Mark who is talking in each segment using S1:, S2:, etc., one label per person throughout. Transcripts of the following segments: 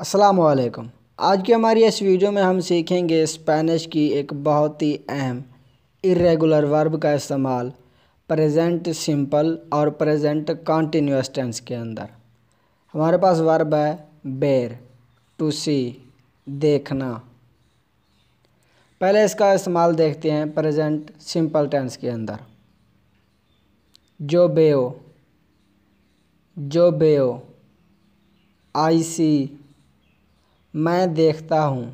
S1: अस्सलाम वालेकुम आज की हमारी इस वीडियो में हम सीखेंगे स्पेनिश की एक बहुत ही अहम इरेगुलर वर्ब का इस्तेमाल प्रेजेंट सिंपल और प्रेजेंट कॉन्टीन्यूस टेंस के अंदर हमारे पास वर्ब है बेर टू सी देखना पहले इसका इस्तेमाल देखते हैं प्रेजेंट सिंपल टेंस के अंदर जो बेओ जो बेओ आई सी मैं देखता हूँ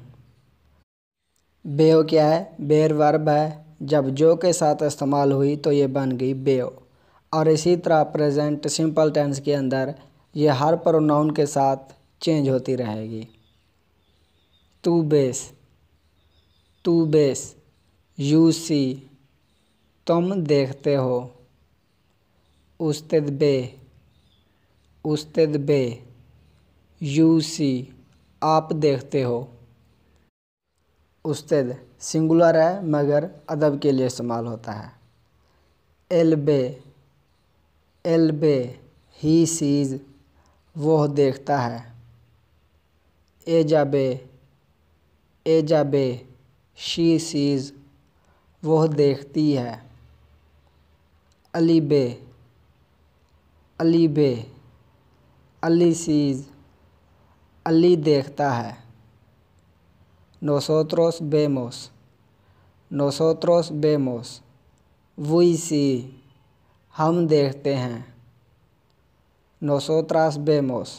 S1: बेओ क्या है बेर वर्ब है जब जो के साथ इस्तेमाल हुई तो ये बन गई बेओ और इसी तरह प्रेजेंट सिंपल टेंस के अंदर ये हर प्रोनाउन के साथ चेंज होती रहेगी तू बेस तू बेस यू सी तुम देखते हो उस्तद बे उस्तद बे यू सी आप देखते हो उस्ताद सिंगुलर है मगर अदब के लिए इस्तेमाल होता है एल बे ही सीज वह देखता है एजाबे एजाबे शी सीज वह देखती है अलीबे अलीबे अली सीज़ अली देखता है नोसोत्रोस बेमोस नोसोत्रोस बेमोस वी सी हम देखते हैं नोसोत्रास बेमोस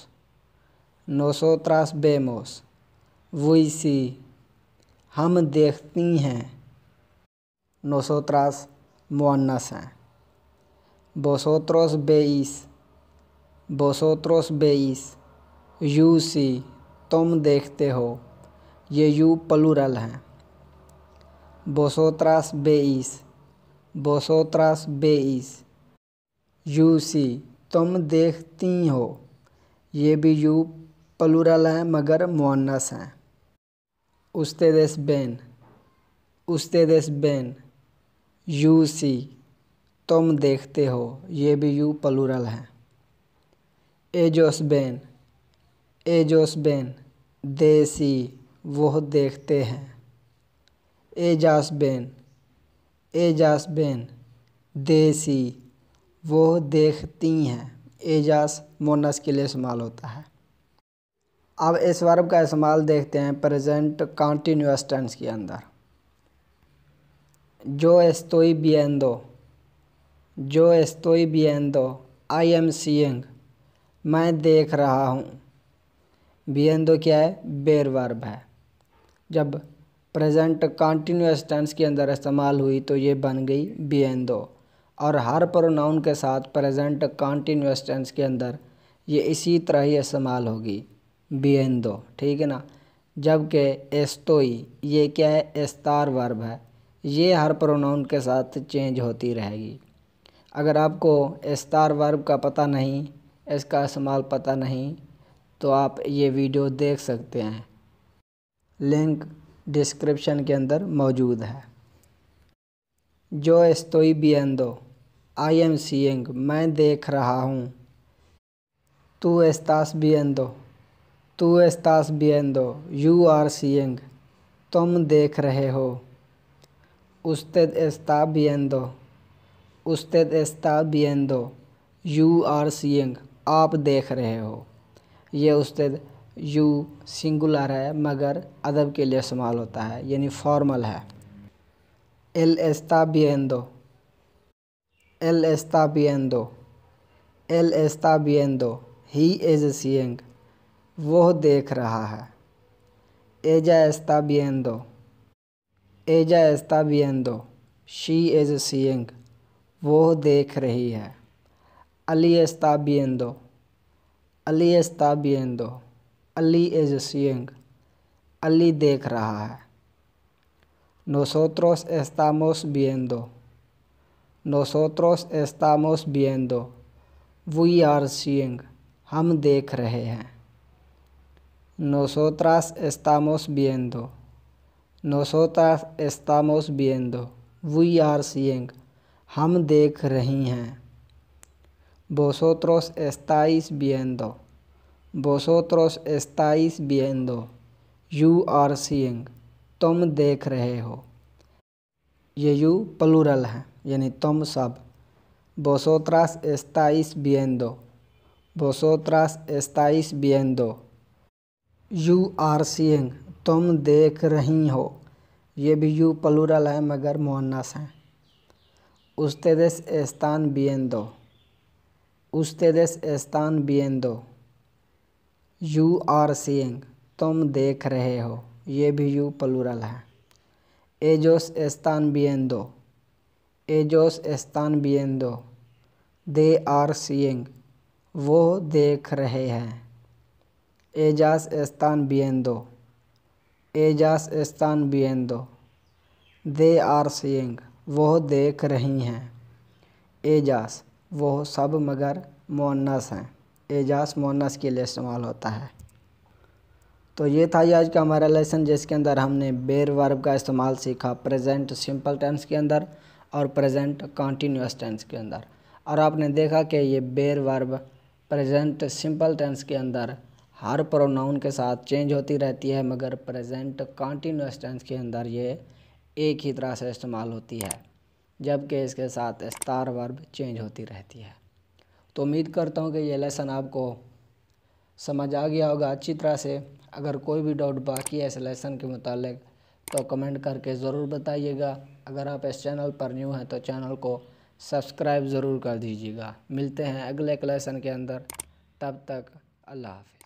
S1: नोसोत्रास बेमोस वी सी हम देखती हैं नोसोत्रास मुन्नस हैं बोसोत्रोस बेईस बोसोत्रोस बेईस यू सी तुम देखते हो ये यू प्लूरल हैं बोसोत्रास बेईस बोसोत्रास बेईस यू सी तुम देखती हो ये भी यू पलूरल हैं मगर मुन्नस हैं उस्ते देश बेन उस्ते देश बेन यू सी तुम देखते हो ये भी यू पलूरल हैं एजोस बेन एजोसबेन देसी वह देखते हैं एजासबेन एजासबेन देसी वो देखती हैं एजास मोनस के लिए इस्तेमाल होता है अब इस वर्ब का इस्तेमाल देखते हैं प्रेजेंट कॉन्टीन्यूस टेंस के अंदर जो एस्तोई बियंदो जो एस्तोई बियंदो आई एम सीइंग मैं देख रहा हूँ बियन दो क्या है बेर वर्ब है जब प्रेजेंट कॉन्टीन्यूस टेंस के अंदर इस्तेमाल हुई तो ये बन गई बियन दो और हर प्रोनाउन के साथ प्रेजेंट कॉन्टीन्यूस टेंस के अंदर ये इसी तरह ही इस्तेमाल होगी बियन दो ठीक है ना जबकि एस्तोई ये क्या है एस्तार वर्ब है ये हर प्रोनाउन के साथ चेंज होती रहेगी अगर आपको एस्तार वर्ब का पता नहीं इसका इस्तेमाल पता नहीं तो आप ये वीडियो देख सकते हैं लिंक डिस्क्रिप्शन के अंदर मौजूद है जो एस्तोई बी दो आई एम सीइंग मैं देख रहा हूँ तू एस्तास दो तू एस्तास बी दो यू आर सीइंग तुम देख रहे हो एस्ता usted एस्ता बी एन दो यू आर सी seeing आप देख रहे हो यह उस्तेद यू सिंगुलर है मगर अदब के लिए इस्तेमाल होता है यानी फॉर्मल है एल एस्ता बियंदो एल एस्ता बियंदो एल एस्ता बियंदो ही एज सीइंग वो देख रहा है एजा एस्ता बियंदो एजा एस्ता बियंदो शी एज सीइंग वो देख रही है अली एस्ता बियंदो अली एस्ता दो अली एज सियंग अली देख रहा है नोसोत्रोस एस्तामोस दो नोसोत्रोस एस्तामोस दो वी आर सियंग हम देख रहे हैं नोसोत्रास एस्तामोस दो नोसोत्रास एस्तामोस दो वी आर सियंग हम देख रही हैं Vosotros estáis viendo. Vosotros estáis viendo. You are seeing. Tom de रहे हो ये you plural Vosotras estáis viendo. Vosotras estáis viendo. You are seeing. Tom de रही हो भी you Ustedes están viendo. Ustedes están viendo. You are seeing तुम देख रहे हो ये भी यू प्लूरल है एजोस एस्तान बियंदो एजोस एस्तान बियंदो दे आर सीइंग वो देख रहे हैं एजास एस्तान बियंदो एजास एस्तान बियंदो दे आर सीइंग वो देख रही हैं एजास वो सब मगर मोनस हैं एजाज मोनस के लिए इस्तेमाल होता है तो ये था ये आज का हमारा लेसन जिसके अंदर हमने बेर वर्ब का इस्तेमाल सीखा प्रेजेंट सिंपल टेंस के अंदर और प्रेजेंट कॉन्टीन्यूस टेंस के अंदर और आपने देखा कि ये बेर वर्ब प्रेजेंट सिंपल टेंस के अंदर हर प्रोनाउन के साथ चेंज होती रहती है मगर प्रेजेंट कॉन्टीन्यूस टेंस के अंदर ये एक ही तरह से इस्तेमाल होती है जबकि इसके साथ स्टार वर्ब चेंज होती रहती है तो उम्मीद करता हूँ कि यह लेसन आपको समझ आ गया होगा अच्छी तरह से अगर कोई भी डाउट बाकी है इस लेसन के मतलब तो कमेंट करके ज़रूर बताइएगा अगर आप इस चैनल पर न्यू हैं तो चैनल को सब्सक्राइब ज़रूर कर दीजिएगा मिलते हैं अगले लेसन के अंदर तब तक अल्लाह हाफि